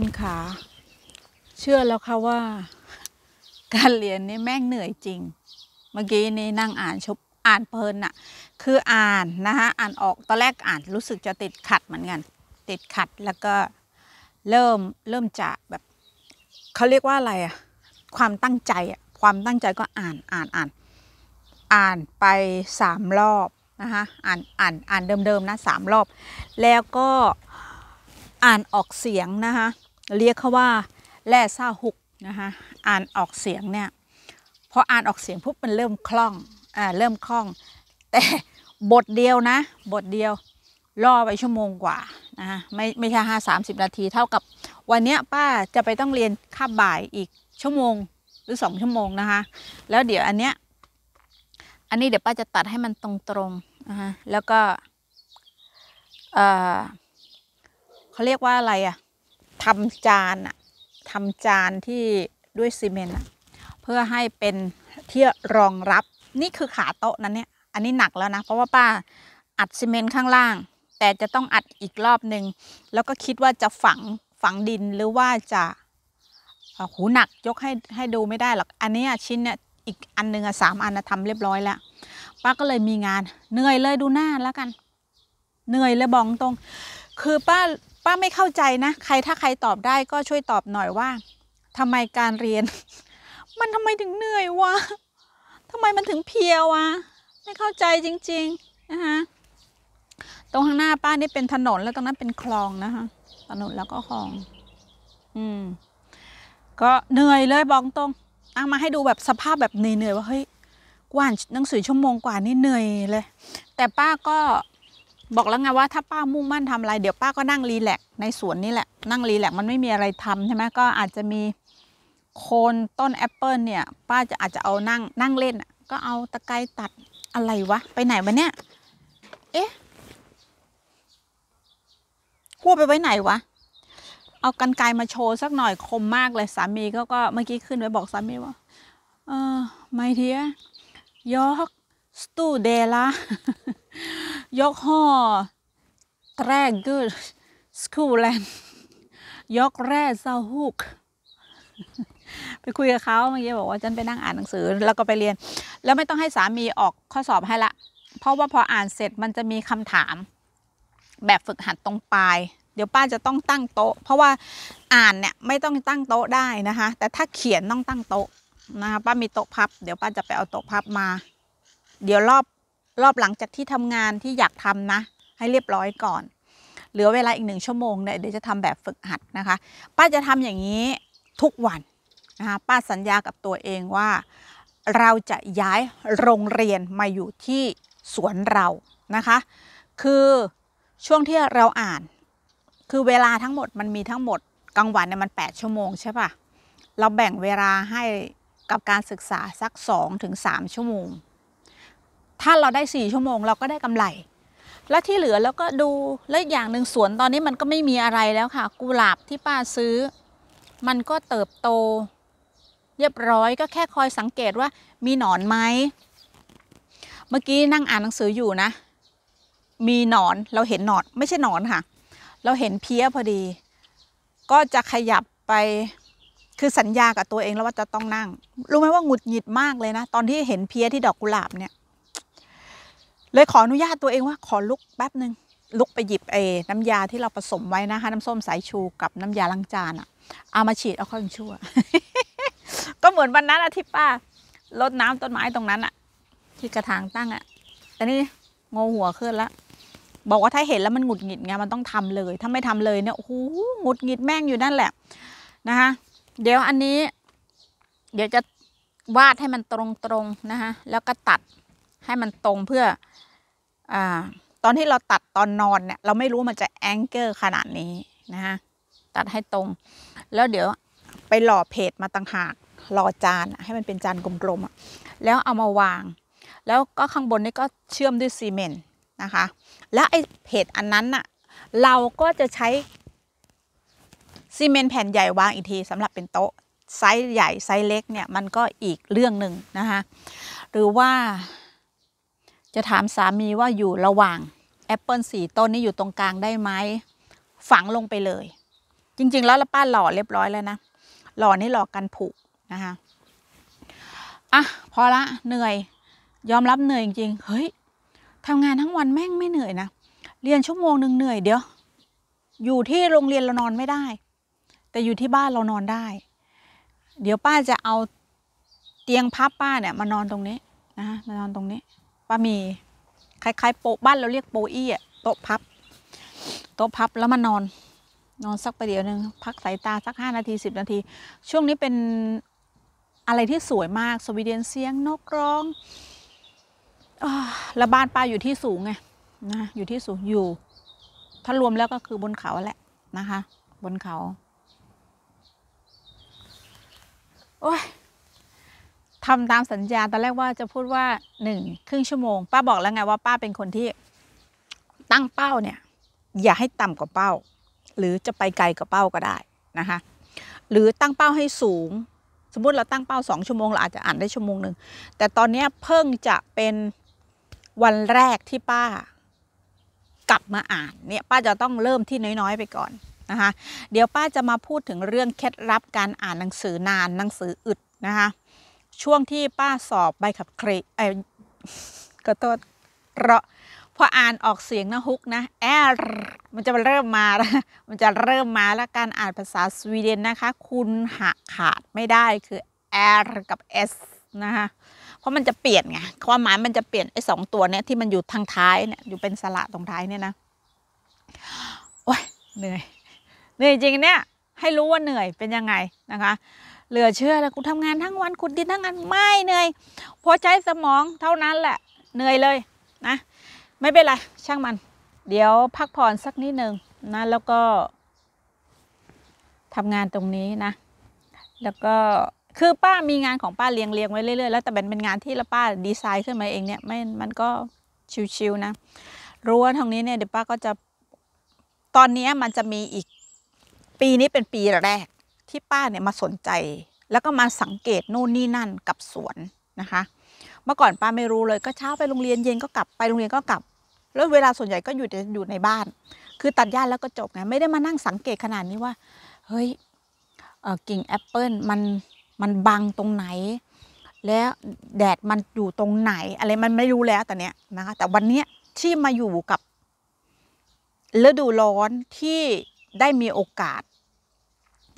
คุณขาเชื่อแล้วค่ะว่าการเรียนนี่แม่งเหนื่อยจริง เมื่อกี้นี่นั่งอ่านชบอ่านเพลินอะคืออ่านนะคะอ่านออกตอนแรกอ่านรู้สึกจะติดขัดเหมือนกัน ติดขัดแล้วก็เริ่มเริ่มจะแบบเขาเรียกว่าอะไรอะความตั้งใจอะความตั้งใจก็อ่านอ่านอ่านอ่านไปสามรอบนะคะอ่านอ่านอ่านเดิมๆนะสามรอบแล้วก็อ่านออกเสียงนะคะเรียกเขาว่าแร่ซ่าหุกนะคะอ่านออกเสียงเนี่ยพออ่านออกเสียงปุ๊บมันเริ่มคล่องอ่าเริ่มคล่อง แต่บทเดียวนะบทเดียวล่อไปชั่วโมงกว่านะคะไม่ไม่ใช่ห้าสามสิบนาทีเท่ากับ วันนี้ป้าจะไปต้องเรียนคาบบ่ายอีกชั่วโมงหรือสองชั่วโมงนะคะแล้วเดี๋ยวอันเนี้ยอันนี้เดี๋ยวป้าจะตัดให้มันตรงๆนะคะแล้วก็เออเขาเรียกว่าอะไรอะ่ะทำจานอะทำจานที่ด้วยซีเมนต์เพื่อให้เป็นที่รองรับนี่คือขาโต๊ะนั้นเนี่ยอันนี้หนักแล้วนะ เพราะว่าป้าอัดซีเมนต์ข้างล่าง แต่จะต้องอัดอีกรอบหนึ่งแล้วก็คิดว่าจะฝังฝังดินหรือว่าจะหูหนักยกให้ให้ดูไม่ได้หรอกอันนี้ชิ้นเนี่ยอีกอันหนึ่งอะสามอันนะทำเรียบร้อยแล้วป้าก็เลยมีงานเหนื่อยเลยดูหน้าแล้วกัน เหนื่อยเลยบองตรง คือป้าป้าไม่เข้าใจนะใครถ้าใครตอบได้ก็ช่วยตอบหน่อยว่า ทำไมการเรียน มันทำไมถึงเหนื่อยวะทำไมมันถึงเพียววะไม่เข้าใจจริงๆนะคะตรงข้างหน้าป้านี่เป็นถนนแล้วตรงนั้นเป็นคลองนะคะถนนแล้วก็คลอง อืม ก็เหนื่อยเลยบอกตรงเอามาให้ดูแบบสภาพแบบเหนื่อยๆว่าเฮ้ยกว่านหนังสือชั่วโมงกว่านี่เหนื่อยเลย แต่ป้าก็บอกแล้วไง ว่าถ้าป้ามุ่งมั่นทำอะไรเดี๋ยวป้าก็นั่งรีแลกในสวนนี่แหละนั่งรีแลกมันไม่มีอะไรทำใช่ไหมก็อาจจะมีโคนต้นแอปเปิลเนี่ย ป้าจะอาจจะเอานั่งนั่งเล่นก็เอาตะไคร้ตัดอะไรวะไปไหนวะเนี่ย เอ๊ะขัวไปไว้ไหนวะ เอากันไกมาโชว์สักหน่อยคมมากเลยสามีก็ก็เมื่อกี้ขึ้นไปบอกสามีว่าเออไม่เทียยอกสตูเดล่ายกห่อแรกกูสกูแลนยกแร่เซาฮุก ไปคุยกับเขาเมื่อกี้บอกว่าฉันไปนั่งอ่านหนังสือแล้วก็ไปเรียน แล้วไม่ต้องให้สามีออกข้อสอบให้ละ เพราะว่าพออ่านเสร็จมันจะมีคำถาม แบบฝึกหัดตรงปลาย เดี๋ยวป้าจะต้องตั้งโต๊ะ เพราะว่าอ่านเนี่ย ไม่ต้องตั้งโต๊ะได้นะคะ แต่ถ้าเขียนต้องตั้งโต๊ะนะคะ ป้ามีโต๊ะพับ เดี๋ยวป้าจะไปเอาโต๊ะพับมาเดี๋ยวรอบรอบหลังจากที่ทำงานที่อยากทำนะ ให้เรียบร้อยก่อนเหลือเวลาอีกหนึ่งชั่วโมงเนี่ยเดี๋ยวจะทำแบบฝึกหัดนะคะ ป้าจะทำอย่างนี้ทุกวันนะคะป้าสัญญากับตัวเองว่า เราจะย้ายโรงเรียนมาอยู่ที่สวนเรานะคะ คือช่วงที่เราอ่าน คือเวลาทั้งหมดมันมีทั้งหมดกลางวันเนี่ยมัน 8 ชั่วโมงใช่ปะเราแบ่งเวลาให้กับการศึกษาสัก 2-3 ชั่วโมงถ้าเราได้สี่ชั่วโมง เราก็ได้กำไร และที่เหลือแล้วก็ดูและอย่างหนึ่งสวนตอนนี้มันก็ไม่มีอะไรแล้วค่ะกุหลาบที่ป้าซื้อมันก็เติบโตเรียบร้อยก็แค่คอยสังเกตว่ามีหนอนไหม เมื่อกี้นั่งอ่านหนังสืออยู่นะ มีหนอนเราเห็นหนอน ไม่ใช่หนอนค่ะ เราเห็นเพี้ยพอดี ก็จะขยับไปคือสัญญากับตัวเองแล้วว่าจะต้องนั่ง รู้ไหมว่าหงุดหงิดมากเลยนะ ตอนที่เห็นเพี้ยที่ดอกกุหลาบเนี่ยเลยขออนุญาตตัวเองว่าขอลุกแป๊บหนึ่งลุกไปหยิบเอน้ำยาที่เราผสมไว้นะคะ น้ำส้มสายชูกับน้ำยาล้างจานอะเอามาฉีดเอาเข้าชั่ว ก็เหมือนวันนั้นอะที่ป้าลดน้ำต้นไม้ตรงนั้นอะที่กระถางตั้งอะแต่นี่งหัวขึ้นแล้วบอกว่าถ้าเห็นแล้วมันหงุดหงิดไงมันต้องทำเลยถ้าไม่ทำเลยเนี่ยโอ้โหหงุดหงิดแม่งอยู่นั่นแหละนะคะเดี๋ยวอันนี้ เดี๋ยวจะวาดให้มันตรงๆนะคะแล้วก็ตัดให้มันตรงเพื่ออตอนที่เราตัดตอนนอนเนี่ยเราไม่รู้มันจะแองเกอร์ขนาดนี้นะฮะตัดให้ตรง แล้วเดี๋ยวไปหล่อเพจมาต่างหากหล่อจานให้มันเป็นจานกลมๆแล้วเอามาวาง แล้วก็ข้างบนนี่ก็เชื่อมด้วยซีเมนต์นะคะแล้วไอ้เพจอันนั้นน่ะเราก็จะใช้ซีเมนต์แผ่นใหญ่วางอีกทีสำหรับเป็นโต๊ะไซส์ใหญ่ ไซส์เล็กเนี่ยมันก็อีกเรื่องหนึ่งนะคะหรือว่าจะถามสามีว่าอยู่ระหว่างแอปเปิลสีต้นนี้อยู่ตรงกลางได้ไหมฝังลงไปเลย จริงๆ แล้วป้าหล่อเรียบร้อยแล้วนะ หล่อนี่หล่อกันผูกนะคะอ่ะพอละเหนื่อย ยอมรับเหนื่อยจริงๆ เฮ้ยทำงานทั้งวันแม่งไม่เหนื่อยนะ เรียน ชั่วโมงหนึ่งเหนื่อย เดี๋ยว อยู่ที่โรงเรียน เรา นอนไม่ได้ แต่อยู่ที่บ้านเรานอนได้ เดี๋ยวป้าจะเอาเตียงพับป้าเนี่ยมานอนตรงนี้นะมานอนตรงนี้ป้ามีคล้ายๆโป บ้านเราเรียกโปอี้อะโต๊ะพับโต๊ะพับแล้วมานอน นอนสักประเดี๋ยวหนึ่ง พักสายตาสักห้านาทีสิบนาที ช่วงนี้เป็นอะไรที่สวยมาก สวีเดนเสียงนกร้องแล้วบ้านป้าอยู่ที่สูงไงนะอยู่ที่สูงอยู่ ถ้ารวมแล้วก็คือบนเขาแหละนะคะ บนเขา โอ้ยทำตามสัญญาตอนแรกว่าจะพูดว่าหนึ่งครึ่งชั่วโมงป้าบอกแล้วไงว่าป้าเป็นคนที่ตั้งเป้าเนี่ย อย่าให้ต่ำกว่าเป้า หรือจะไปไกลกว่าเป้าก็ได้นะคะหรือตั้งเป้าให้สูง สมมติเราตั้งเป้าสองชั่วโมงเราอาจจะอ่านได้ชั่วโมงหนึ่งแต่ตอนนี้เพิ่งจะเป็นวันแรกที่ป้ากลับมาอ่านเนี่ยป้าจะต้องเริ่มที่น้อย ๆ ไปก่อนนะคะเดี๋ยวป้าจะมาพูดถึงเรื่องเคล็ดลับการอ่านหนังสือนาน หนังสืออึดนะคะช่วงที่ป้าสอบใบขับขี่ไอ้ก็ต้นเราพออ่านออกเสียงนะฮุกนะแอรมันจะเริ่มมาแล้วมันจะเริ่มมาแล้วการอ่านภาษาสวีเดนนะคะ คุณหักขาดไม่ได้คือแอรกับเอสนะคะ เพราะมันจะเปลี่ยนไง ความหมายมันจะเปลี่ยนไอ้สองตัวเนี้ยที่มันอยู่ทางท้ายเนี่ยอยู่เป็นสระตรงท้ายเนี่ยนะ โอ้ยเหนื่อยเหนื่อยจริงเนี่ยให้รู้ว่าเหนื่อยเป็นยังไงนะคะเหลือเชื่อแล้วกูทำงานทั้งวันขุดดินทั้งวันไม่เหนื่อยพอใช้สมองเท่านั้นแหละเหนื่อยเลย นะ ไม่เป็นไรช่างมัน เดี๋ยวพักผ่อนสักนิดหนึ่งนะแล้วก็ทำงานตรงนี้นะ แล้วก็คือป้ามีงานของป้าเรียงเรียงไว้เรื่อยๆแล้วแต่เป็นเป็นงานที่ละป้าดีไซน์ขึ้นมาเองเนี่ยไม่มันก็ชิวๆนะรั้วตรงนี้เนี่ยเดี๋ยวป้าก็จะ ตอนนี้มันจะมีอีกปีนี้เป็นปีแรกที่ป้าเนี่ยมาสนใจแล้วก็มาสังเกตโน่นนี่นั่นกับสวนนะคะเมื่อก่อนป้าไม่รู้เลย ก็เช้าไปโรงเรียนเย็นก็กลับไปโรงเรียนก็กลับ แล้วเวลาส่วนใหญ่ก็อยู่อยู่ในบ้าน คือตัดหญ้าแล้วก็จบไงไม่ได้มานั่งสังเกตขนาดนี้ว่าเฮ้ยกิ่งแอปเปิลมันมันบังตรงไหน แล้วแดดมันอยู่ตรงไหนอะไรมันไม่รู้แล้วแต่เนี้ยนะคะแต่วันนี้ที่มาอยู่กับฤดูร้อนที่ได้มีโอกาส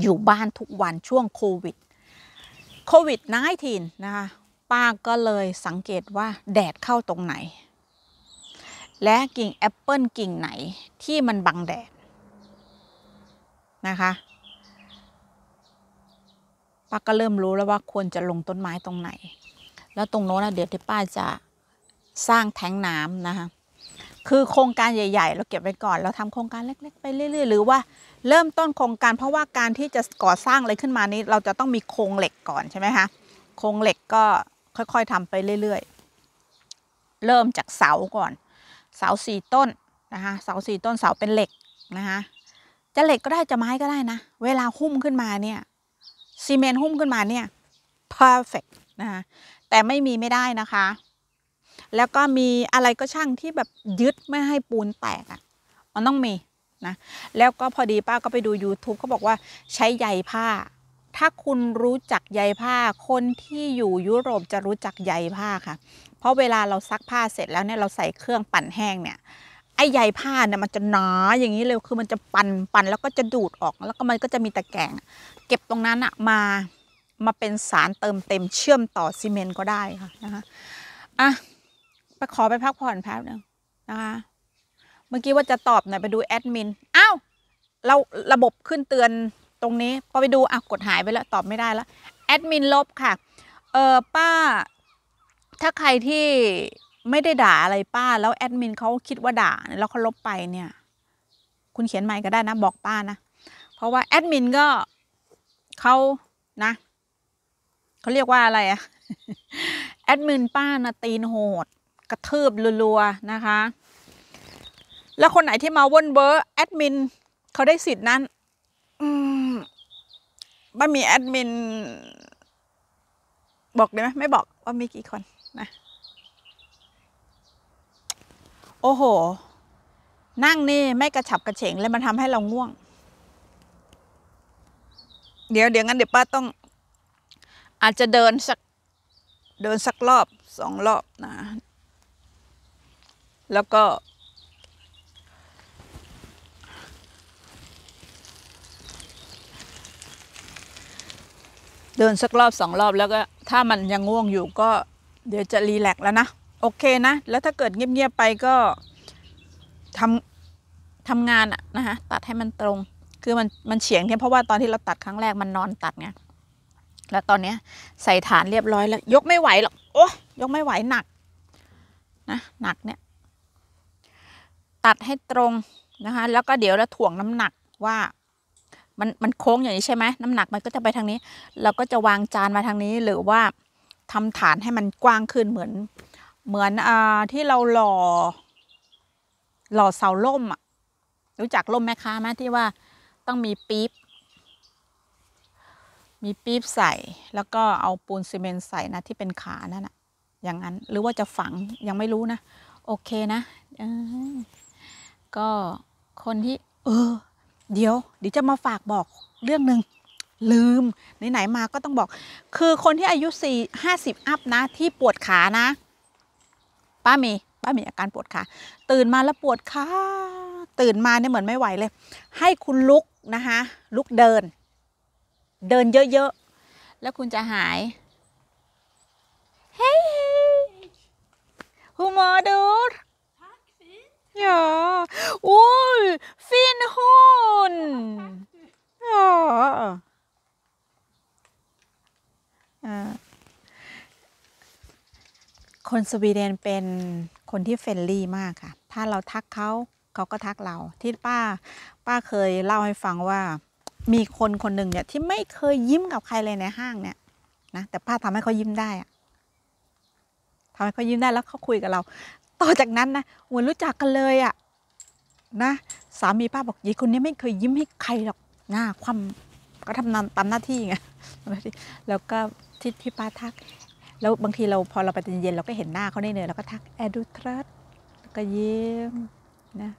อยู่บ้านทุกวันช่วงโควิดโควิด19นะคะป้าก็เลยสังเกตว่าแดดเข้าตรงไหน และกิ่งแอปเปิลกิ่งไหนที่มันบังแดด นะคะป้าก็เริ่มรู้แล้วว่าควรจะลงต้นไม้ตรงไหน แล้วตรงโน้นนะเดี๋ยวที่ป้าจะสร้างแท้งน้ำนะคะคือโครงการใหญ่ ๆ เราเก็บไว้ก่อนเราทำโครงการเล็กๆ ไปเรื่อยๆหรือว่าเริ่มต้นโครงการเพราะว่าการที่จะก่อสร้างอะไรขึ้นมานี้เราจะต้องมีโครงเหล็กก่อนใช่ไหมคะโครงเหล็กก็ค่อยๆ ทำไปเรื่อยๆ เริ่มจากเสาก่อนเสาสี่ต้นนะคะเสาสี่ต้นเสาเป็นเหล็กนะคะจะเหล็กก็ได้จะไม้ก็ได้นะเวลาหุ้มขึ้นมาเนี่ยซีเมนต์หุ้มขึ้นมาเนี่ย perfect นะคะแต่ไม่มีไม่ได้นะคะ แล้วก็มีอะไรก็ช่างที่แบบยึดไม่ให้ปูนแตกอะ่ะมันต้องมีนะแล้วก็พอดีป้าก็ไปดู YouTube ก็บอกว่าใช้ใยผ้า ถ้าคุณรู้จักใยผ้าคนที่อยู่ยุโรปจะรู้จักใยผ้าค่ะ เพราะเวลาเราซักผ้าเสร็จแล้วเนี่ยเราใส่เครื่องปั่นแห้งเนี่ย ไอ้ใยผ้าเนี่ยมันจะหนาอย่างนี้เลยคือมันจะปั่นปั่นแล้วก็จะดูดออกแล้วก็มันก็จะมีตะแกรงเก็บตรงนั้นอะมามาเป็นสารเติมเต็มเชื่อมต่อซีเมนต์ก็ได้ค่ะนะคะอ่ะไปขอไปพักผ่อนแป๊บนึงนะคะมื่อกี้ว่าจะตอบหน่อยไปดูแอดมินอ้าวเราระบบขึ้นเตือนตรงนี้พอไปดูอ่ะกดหายไปแล้วตอบไม่ได้แล้วแอดมินลบค่ะ เออป้า ถ้าใครที่ไม่ได้ด่าอะไรป้าแล้วแอดมินเขาคิดว่าด่าแล้วเขาลบไปเนี่ย คุณเขียนใหม่ก็ได้ นะบอกป้า นะ เพราะว่าแอดมินก็เขานะ เขาเรียกว่าอะไรอะแอดมินป้านะตีนโหด กระทืบรัวๆนะคะแล้ว คนไหนที่มาวนเบอร์แอดมิน เขาได้สิทธินั้น อืมบ้ามีแอดมิน บอกได้ไหม ไม่บอกว่ามีกี่คนนะ โอ้โห นั่งนี่ไม่กระฉับกระเฉงเลยมันทำให้เราง่วง เดี๋ยวเดี๋ยวงั้น เดี๋ยวป้าต้อง อาจจะเดินสัก เดินสักรอบสองรอบนะ แล้วก็เดินสักรอบสองรอบแล้วก็ถ้ามันยังง่วงอยู่ก็ เดี๋ยวจะรีแลกแล้วนะ โอเคนะ แล้วถ้าเกิดเงียบๆไปก็ทำทำงานอะนะคะตัดให้มันตรง คือมันมันเฉียงแค่เพราะว่าตอนที่เราตัดครั้งแรกมันนอนตัดไงแล้วตอนเนี้ยใส่ฐานเรียบร้อยแล้ว ยกไม่ไหวหรอกโอ้ยกไม่ไหวหนักนะ หนักเนี่ย ตัดให้ตรงนะคะแล้วก็เดี๋ยวเราถ่วงน้ำหนักว่ามัน มันโค้งอย่างนี้ใช่ไหมน้ำหนักมันก็จะไปทางนี้เราก็จะวางจานมาทางนี้หรือว่า ทำฐานให้มันกว้างขึ้นเหมือน เหมือนอ่าที่เราหล่อหล่อเสาล่มอ่ะ รู้จักล่มแม่ค้าไหมที่ว่าต้องมีปี๊บมีปี๊บใส่ แล้วก็เอาปูนซีเมนต์ใส่นะที่เป็นขานั่นอะอย่างนั้น หรือว่าจะฝังยังไม่รู้นะโอเคนะก็คนที่ เออเดี๋ยวเดี๋ยวจะมาฝากบอกเรื่องหนึ่งลืม ไหน ๆ มาก็ต้องบอก คือคนที่อายุ 4 50 อัพนะ ที่ปวดขานะ ป้าเมี ป้าเมีอาการปวดขา ตื่นมาแล้วปวดขา ตื่นมาเนี่ยเหมือนไม่ไหวเลย ให้คุณลุกนะคะลุกเดิน เดินเยอะ ๆ แล้วคุณจะหาย เฮ้ยคุณหมอดู j อ้ยฟินหุนอ๋อคนสวีเดนเป็นคนที่เฟรนลี่มากค่ะ ถ้าเราทักเขาเขาก็ทักเรา ที่ป้า ป้าเคยเล่าให้ฟังว่ามีคนคนหนึ่งเนี่ยที่ไม่เคยยิ้มกับใครเลยในห้างเนี่ยนะแต่ป้าทำให้เขายิ้มได้ทำให้เขายิ้มได้แล้วเขาคุยกับเรา ต่อจากนั้นนะเหมือนรู้จักกันเลยอ่ะนะสามีป้าบอกยายคนนี้ไม่เคยยิ้มให้ใครหรอกหน้าความก็ทำนตามหน้าที่ไงแล้วก็ที่พี่ป้าทักแล้วบางทีเราพอเราไปเย็นเราก็เห็นหน้าเขาในเนยเราก็ทักแอดูทรัสก็ยิ้มนะ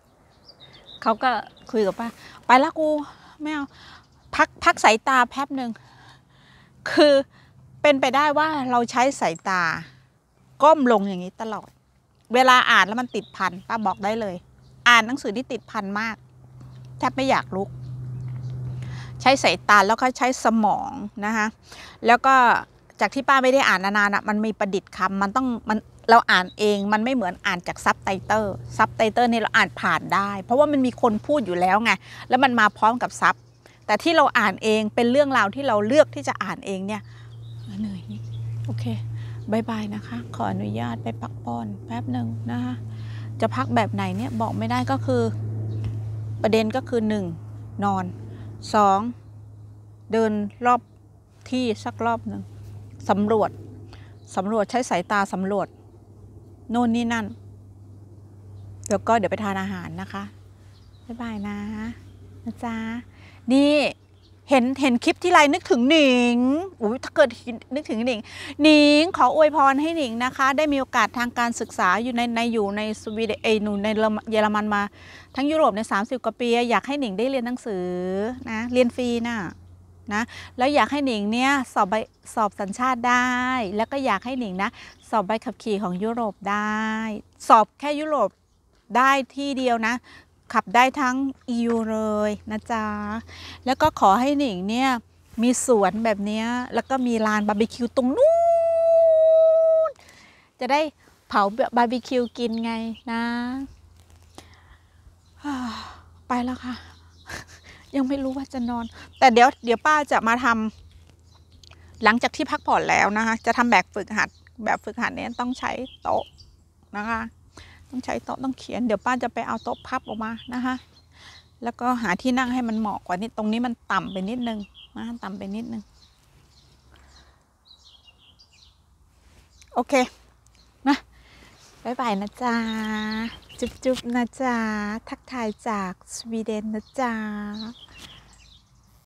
เขาก็คุยกับป้าไปละกู ไม่เอาพักพักสายตาแป๊บหนึ่งคือเป็นไปได้ว่าเราใช้สายตา ก้มลงอย่างนี้ ตลอดเวลาอ่านแล้วมันติดพันป้าบอกได้เลยอ่านหนังสือที่ติดพันมาก แทบไม่อยากลุก ใช้สายตาแล้วก็ใช้สมองนะคะ แล้วก็จากที่ป้าไม่ได้อ่านนานๆ่ะมันมีประดิษฐ์คำมันต้องมันเราอ่านเอง มันไม่เหมือนอ่านจากซับไตเติลซับไตเติลนี่เราอ่านผ่านได้ เพราะว่ามันมีคนพูดอยู่แล้วไง แล้วมันมาพร้อมกับซับแต่ที่เราอ่านเองเป็นเรื่องราวที่เราเลือกที่จะอ่านเองเนี่ยเหนื่อยโอเคบายบายนะคะ ขออนุญาตไปพักผ่อนแป๊บหนึ่งนะคะจะพักแบบไหนเนี่ยบอกไม่ได้ก็คือประเด็นก็คือ 1. นอน 2. เดินรอบที่สักรอบหนึ่งสำรวจสำรวจใช้สายตาสำรวจโน่นนี่นั่นแล้วก็เดี๋ยวไปทานอาหารนะคะ บ๊ายบายนะนะจ๊ะนี่เห็นเห็นคลิปที่ไรนึกถึงหนิงอุ้ยถ้าเกิดนึกถึงหนิงหนิงขออวยพรให้หนิงนะคะ ได้มีโอกาสทางการศึกษาอยู่ในในอยู่ในสวีเดนเอนในเยอรมันมาทั้งยุโรปใน 30กว่าปี อยากให้หนิงได้เรียนหนังสือนะ เรียนฟรีนะ่ะนะ แล้วอยากให้หนิงเนี่ย สอบใบสอบสัญชาติได้ แล้วก็อยากให้หนิงนะสอบใบขับขี่ของยุโรปได้ สอบแค่ยุโรปได้ที่เดียวนะขับได้ทั้ง EU เลยนะจ๊ะ แล้วก็ขอให้หนิงเนี่ย มีสวนแบบนี้แล้วก็มีลานบาร์บีคิวตรงนู้น จะได้เผาบาร์บีคิวกินไงนะไปแล้วค่ะ ยังไม่รู้ว่าจะนอน แต่เดี๋ยวเดี๋ยวป้าจะมาทำหลังจากที่พักผ่อนแล้วนะคะ จะทำแบบฝึกหัดแบบฝึกหัดเนี้ยต้องใช้โต๊ะนะคะต้องใช้โต๊ะต้องเขียนเดี๋ยวป้าจะไปเอาโต๊ะพับออกมานะคะแล้วก็หาที่นั่งให้มันเหมาะกว่านี้ตรงนี้มันต่ำไปนิดนึงนะต่ำไปนิดนึง โอเค นะบายบายนะจ๊ะจุ๊บๆนะจ๊ะทักทายจากสวีเดนนะจ๊ะ